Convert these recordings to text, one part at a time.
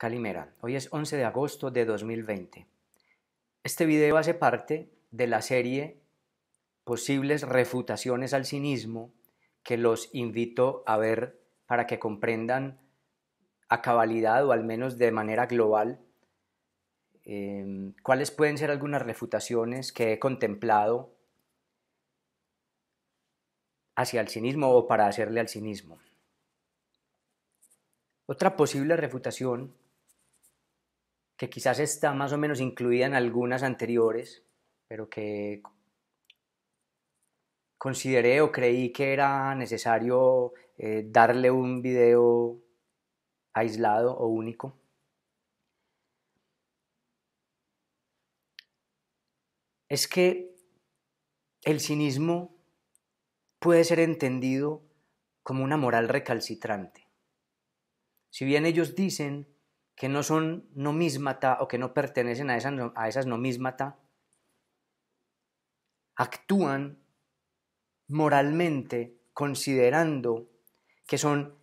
Calimera, hoy es 11 de agosto de 2020. Este video hace parte de la serie Posibles refutaciones al cinismo que los invito a ver para que comprendan a cabalidad o al menos de manera global em, cuáles pueden ser algunas refutaciones que he contemplado hacia el cinismo o para hacerle al cinismo. Otra posible refutación que quizás está más o menos incluida en algunas anteriores, pero que consideré o creí que era necesario eh, darle un video aislado o único. Es que el cinismo puede ser entendido como una moral recalcitrante. Si bien ellos dicen que no son nomísmata o que no pertenecen a, esas, a esas actúan moralmente considerando que son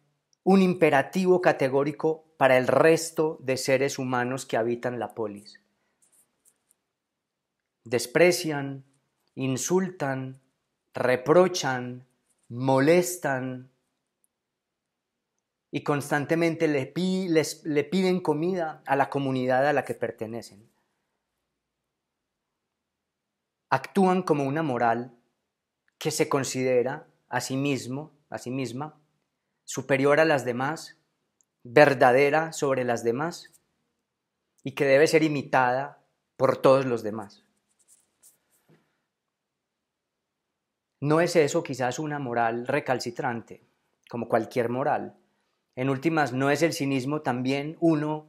un imperativo categórico para el resto de seres humanos que habitan la polis. Desprecian, insultan, reprochan, molestan, y constantemente le, le piden comida a la comunidad a la que pertenecen. Actúan como una moral que se considera a sí mismo, a sí misma, superior a las demás, verdadera sobre las demás y que debe ser imitada por todos los demás. ¿No es eso quizás una moral recalcitrante, como cualquier moral? En últimas, ¿no es el cinismo también uno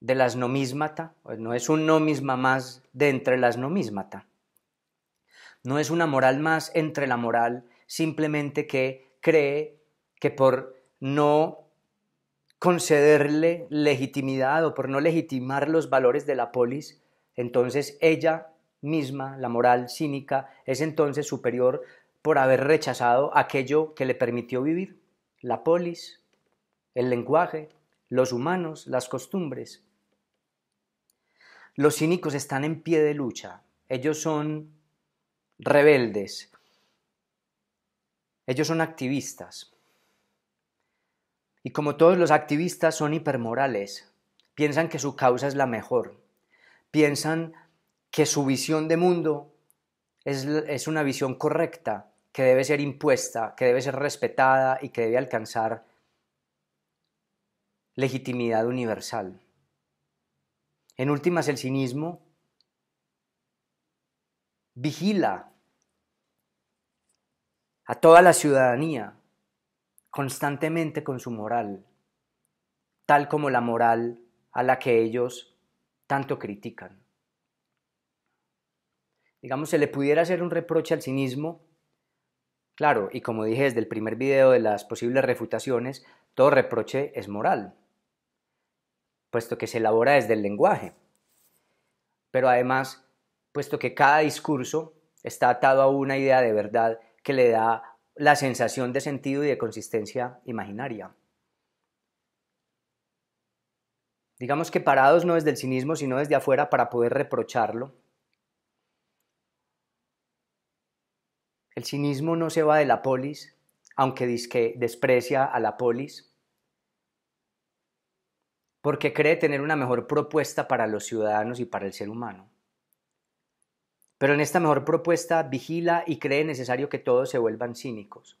de las nomismata? ¿No es un nomisma más de entre las nomismata? ¿No es una moral más entre la moral simplemente que cree que por no concederle legitimidad o por no legitimar los valores de la polis, entonces ella misma, la moral cínica, es entonces superior por haber rechazado aquello que le permitió vivir la polis, el lenguaje, los humanos, las costumbres. Los cínicos están en pie de lucha, ellos son rebeldes, ellos son activistas. Y como todos los activistas son hipermorales, piensan que su causa es la mejor, piensan que su visión de mundo es, es una visión correcta, que debe ser impuesta, que debe ser respetada y que debe alcanzar legitimidad universal. En últimas, el cinismo vigila a toda la ciudadanía constantemente con su moral, tal como la moral a la que ellos tanto critican. Digamos, se le pudiera hacer un reproche al cinismo Claro, y como dije desde el primer video de las posibles refutaciones, todo reproche es moral, puesto que se elabora desde el lenguaje. Pero además, puesto que cada discurso está atado a una idea de verdad que le da la sensación de sentido y de consistencia imaginaria. Digamos que parados no desde el cinismo, sino desde afuera para poder reprocharlo, El cinismo no se va de la polis, aunque que desprecia a la polis, porque cree tener una mejor propuesta para los ciudadanos y para el ser humano. Pero en esta mejor propuesta vigila y cree necesario que todos se vuelvan cínicos.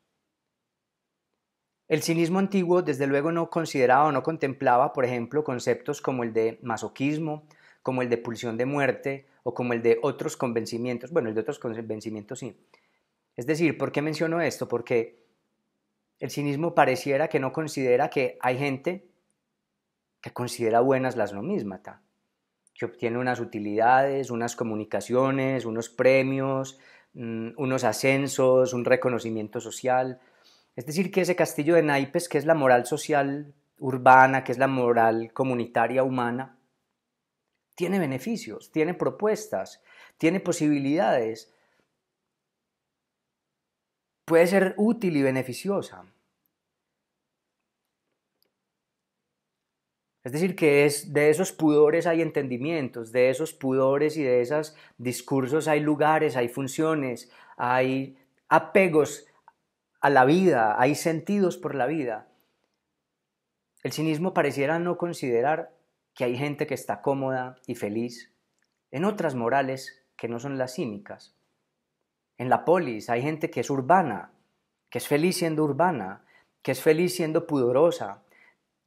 El cinismo antiguo desde luego no consideraba o no contemplaba, por ejemplo, conceptos como el de masoquismo, como el de pulsión de muerte o como el de otros convencimientos, bueno, el de otros convencimientos sí, es decir, ¿por qué menciono esto? Porque el cinismo pareciera que no considera que hay gente que considera buenas las ¿ta? que obtiene unas utilidades, unas comunicaciones, unos premios, mm, unos ascensos, un reconocimiento social. Es decir, que ese castillo de naipes, que es la moral social urbana, que es la moral comunitaria humana, tiene beneficios, tiene propuestas, tiene posibilidades, puede ser útil y beneficiosa. Es decir, que es, de esos pudores hay entendimientos, de esos pudores y de esos discursos hay lugares, hay funciones, hay apegos a la vida, hay sentidos por la vida. El cinismo pareciera no considerar que hay gente que está cómoda y feliz en otras morales que no son las cínicas en la polis, hay gente que es urbana, que es feliz siendo urbana, que es feliz siendo pudorosa,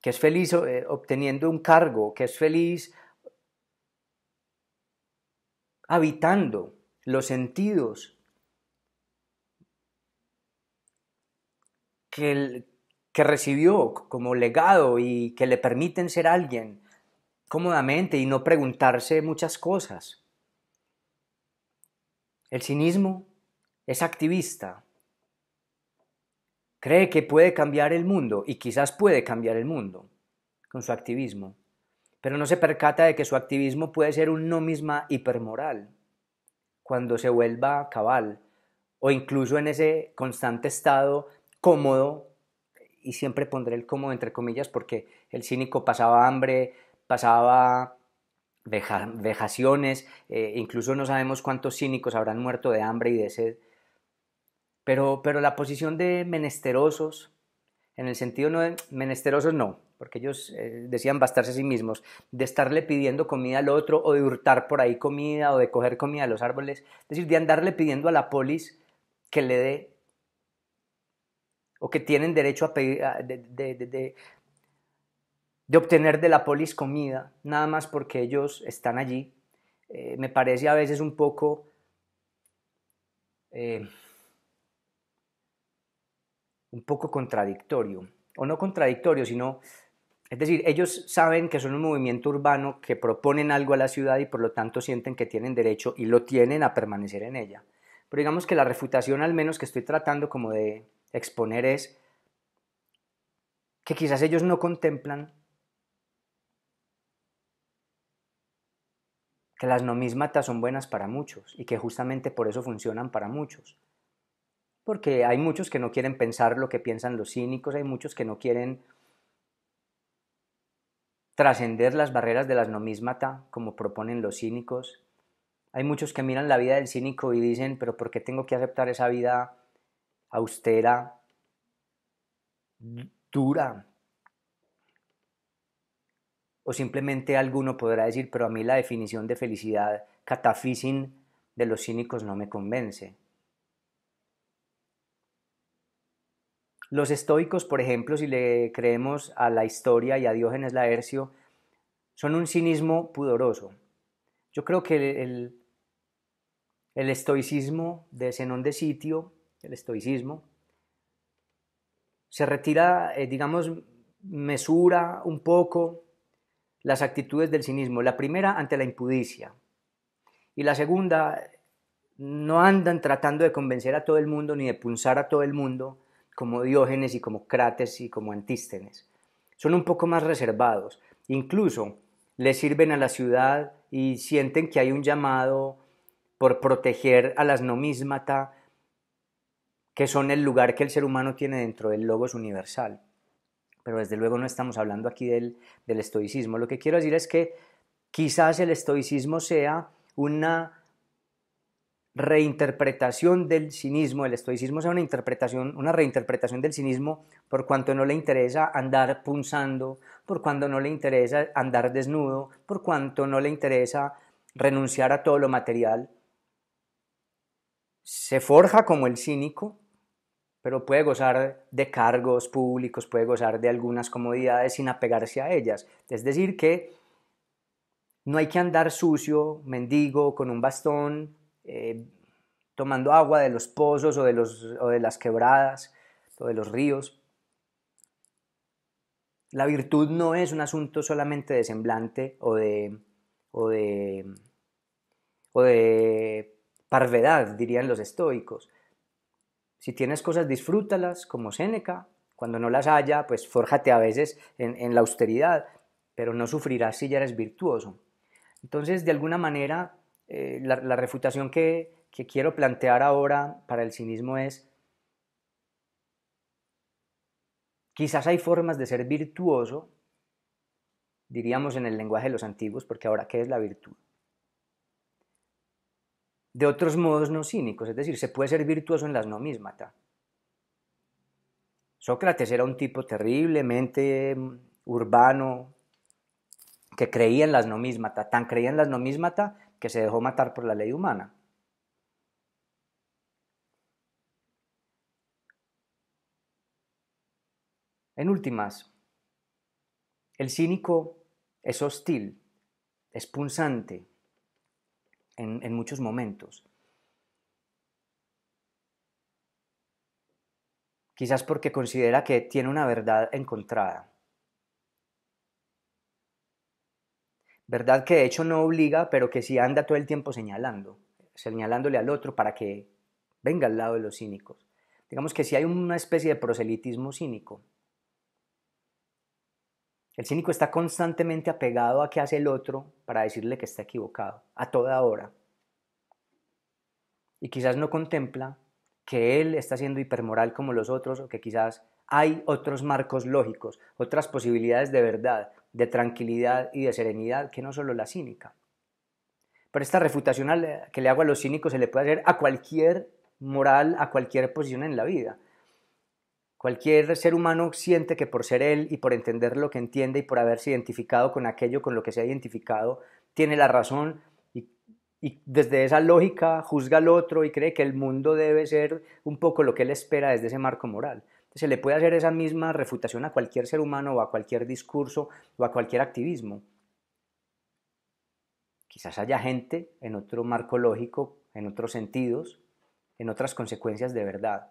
que es feliz eh, obteniendo un cargo, que es feliz habitando los sentidos, que recibió como legado y que le permiten ser alguien cómodamente y no preguntarse muchas cosas. El cinismo es activista, cree que puede cambiar el mundo y quizás puede cambiar el mundo con su activismo, pero no se percata de que su activismo puede ser un no misma hipermoral cuando se vuelva cabal o incluso en ese constante estado cómodo, y siempre pondré el cómodo entre comillas porque el cínico pasaba hambre, pasaba vejaciones, eh, incluso no sabemos cuántos cínicos habrán muerto de hambre y de sed pero, la posición de menesterosos, en el sentido no de menesterosos no, porque ellos eh, decían bastarse a sí mismos, de estarle pidiendo comida al otro o de hurtar por ahí comida o de coger comida de los árboles, es decir, de andarle pidiendo a la polis que le dé o que tienen derecho a pedir, de, obtener de la polis comida, nada más porque ellos están allí, eh, me parece a veces un poco... Eh, un poco contradictorio, o no contradictorio, sino, es decir, ellos saben que son un movimiento urbano que proponen algo a la ciudad y por lo tanto sienten que tienen derecho y lo tienen a permanecer en ella. Pero digamos que la refutación al menos que estoy tratando como de exponer es que quizás ellos no contemplan que las nomismatas son buenas para muchos y que justamente por eso funcionan para muchos porque hay muchos que no quieren pensar lo que piensan los cínicos, hay muchos que no quieren trascender las barreras de las nomismata, como proponen los cínicos. Hay muchos que miran la vida del cínico y dicen, pero ¿por qué tengo que aceptar esa vida austera, dura? O simplemente alguno podrá decir, pero a mí la definición de felicidad catafisin de los cínicos no me convence. Los estoicos, por ejemplo, si le creemos a la historia y a Diógenes Laercio, son un cinismo pudoroso. Yo creo que el, estoicismo de Zenón de Sitio, el estoicismo, se retira, eh, digamos, mesura un poco las actitudes del cinismo. La primera, ante la impudicia. Y la segunda, no andan tratando de convencer a todo el mundo ni de punzar a todo el mundo, como Diógenes y como Crates y como Antístenes. Son un poco más reservados, incluso le sirven a la ciudad y sienten que hay un llamado por proteger a las nomismata, que son el lugar que el ser humano tiene dentro del logos universal. Pero desde luego no estamos hablando aquí del, del estoicismo. Lo que quiero decir es que quizás el estoicismo sea una reinterpretación del cinismo, el estoicismo sea una interpretación, una reinterpretación del cinismo por cuanto no le interesa andar punzando, por cuanto no le interesa andar desnudo, por cuanto no le interesa renunciar a todo lo material. Se forja como el cínico, pero puede gozar de cargos públicos, puede gozar de algunas comodidades sin apegarse a ellas. Es decir, que no hay que andar sucio, mendigo, con un bastón, eh, tomando agua de los pozos o de, los, de las quebradas o de los ríos. La virtud no es un asunto solamente de semblante o de, o de, o de parvedad, dirían los estoicos. Si tienes cosas, disfrútalas, como Séneca. Cuando no las haya, pues fórjate a veces en, en la austeridad, pero no sufrirás si ya eres virtuoso. Entonces, de alguna manera, eh, la, refutación que, quiero plantear ahora para el cinismo es, quizás hay formas de ser virtuoso, diríamos en el lenguaje de los antiguos, porque ahora, ¿qué es la virtud? de otros modos no cínicos, es decir, se puede ser virtuoso en las nomismata. Sócrates era un tipo terriblemente mm, urbano que creía en las nomismata, tan creía en las nomismata que se dejó matar por la ley humana. En últimas, el cínico es hostil, es punzante en, en muchos momentos. Quizás porque considera que tiene una verdad encontrada ¿verdad? Que de hecho no obliga, pero que sí anda todo el tiempo señalando, señalándole al otro para que venga al lado de los cínicos. Digamos que si hay una especie de proselitismo cínico. El cínico está constantemente apegado a qué hace el otro para decirle que está equivocado, a toda hora. Y quizás no contempla que él está siendo hipermoral como los otros o que quizás hay otros marcos lógicos, otras posibilidades de verdad, de tranquilidad y de serenidad que no solo la cínica. Pero esta refutación que le hago a los cínicos se le puede hacer a cualquier moral, a cualquier posición en la vida. Cualquier ser humano siente que por ser él y por entender lo que entiende y por haberse identificado con aquello con lo que se ha identificado, tiene la razón y, desde esa lógica juzga al otro y cree que el mundo debe ser un poco lo que él espera desde ese marco moral. Se le puede hacer esa misma refutación a cualquier ser humano o a cualquier discurso o a cualquier activismo. Quizás haya gente en otro marco lógico, en otros sentidos, en otras consecuencias de verdad.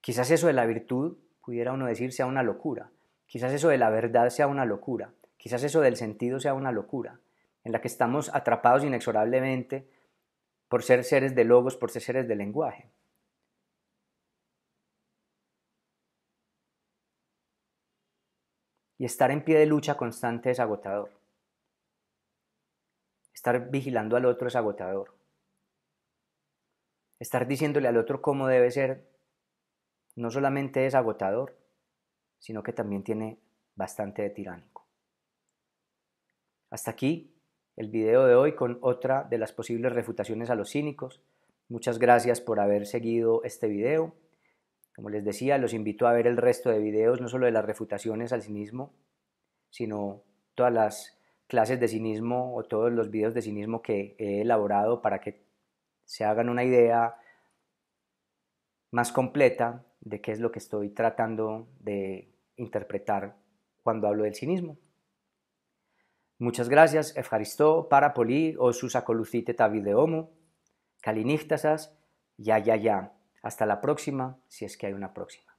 Quizás eso de la virtud, pudiera uno decir, sea una locura. Quizás eso de la verdad sea una locura. Quizás eso del sentido sea una locura, en la que estamos atrapados inexorablemente por ser seres de logos, por ser seres de lenguaje. y estar en pie de lucha constante es agotador. Estar vigilando al otro es agotador. Estar diciéndole al otro cómo debe ser no solamente es agotador, sino que también tiene bastante de tiránico. Hasta aquí el video de hoy con otra de las posibles refutaciones a los cínicos. Muchas gracias por haber seguido este video. Como les decía, los invito a ver el resto de videos, no solo de las refutaciones al cinismo, sino todas las clases de cinismo o todos los videos de cinismo que he elaborado para que se hagan una idea más completa de qué es lo que estoy tratando de interpretar cuando hablo del cinismo. Muchas gracias, Efharistó, para Poli, o ya, ya, ya. Hasta la próxima, si es que hay una próxima.